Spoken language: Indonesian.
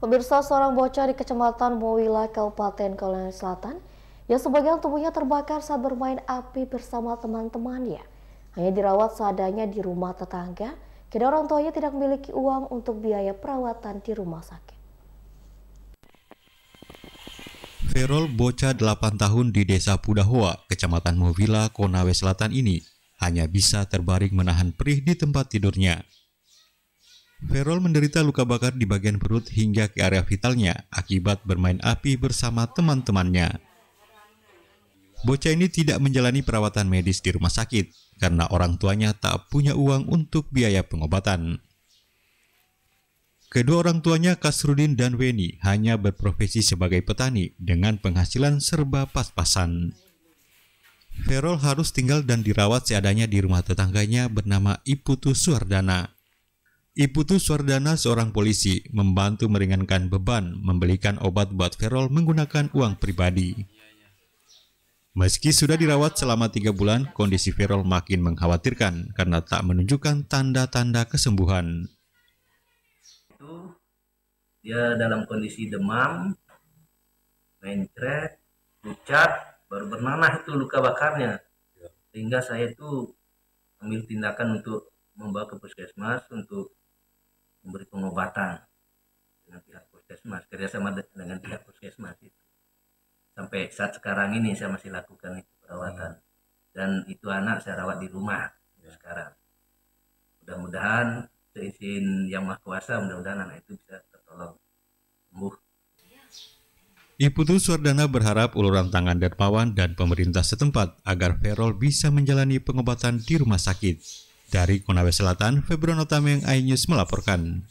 Pemirsa seorang bocah di Kecamatan Mowila, Kabupaten Kalimantan Selatan yang sebagian tubuhnya terbakar saat bermain api bersama teman-temannya. Hanya dirawat seadanya di rumah tetangga, kini orang tuanya tidak memiliki uang untuk biaya perawatan di rumah sakit. Ferol bocah 8 tahun di Desa Pudahoa, Kecamatan Mowila, Konawe Selatan ini hanya bisa terbaring menahan perih di tempat tidurnya Verol menderita luka bakar di bagian perut hingga ke area vitalnya akibat bermain api bersama teman-temannya. Bocah ini tidak menjalani perawatan medis di rumah sakit karena orang tuanya tak punya uang untuk biaya pengobatan. Kedua orang tuanya, Kasrudin dan Weni, hanya berprofesi sebagai petani dengan penghasilan serba pas-pasan. Verol harus tinggal dan dirawat seadanya di rumah tetangganya bernama Iputu Suardana. Iputu Swardana, seorang polisi, membantu meringankan beban membelikan obat buat Verol menggunakan uang pribadi. Meski sudah dirawat selama tiga bulan, kondisi Verol makin mengkhawatirkan karena tak menunjukkan tanda-tanda kesembuhan. dia dalam kondisi demam, mencret, pucat, baru bernanah itu luka bakarnya. Ya. Sehingga saya itu ambil tindakan untuk membawa ke puskesmas untuk memberi pengobatan dengan pihak puskesmas kerjasama dengan pihak puskesmas itu sampai saat sekarang ini saya masih lakukan itu perawatan dan itu anak saya rawat di rumah ya. sekarang mudah-mudahan seizin yang maha kuasa mudah-mudahan anak itu bisa tertolong sembuh Iputu Suardana berharap uluran tangan Dermawan dan pemerintah setempat agar Verol bisa menjalani pengobatan di rumah sakit. Dari Konawe Selatan, Febrono Tameng, iNews melaporkan.